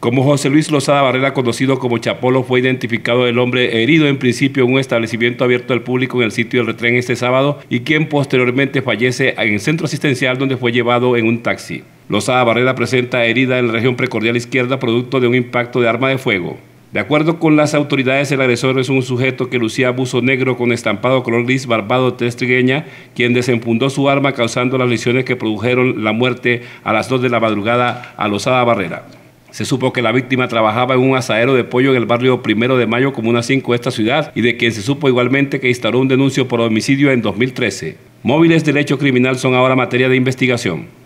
Como José Luis Lozada Barrera, conocido como Chapolo, fue identificado el hombre herido en principio en un establecimiento abierto al público en el sitio del retren este sábado y quien posteriormente fallece en el centro asistencial donde fue llevado en un taxi. Lozada Barrera presenta herida en la región precordial izquierda producto de un impacto de arma de fuego. De acuerdo con las autoridades, el agresor es un sujeto que lucía buzo negro con estampado color gris barbado testrigueña, quien desenfundó su arma causando las lesiones que produjeron la muerte a las 2 de la madrugada a Lozada Barrera. Se supo que la víctima trabajaba en un asadero de pollo en el barrio Primero de Mayo, Comuna 5 de esta ciudad, y de quien se supo igualmente que instauró un denuncio por homicidio en 2013. Móviles del hecho criminal son ahora materia de investigación.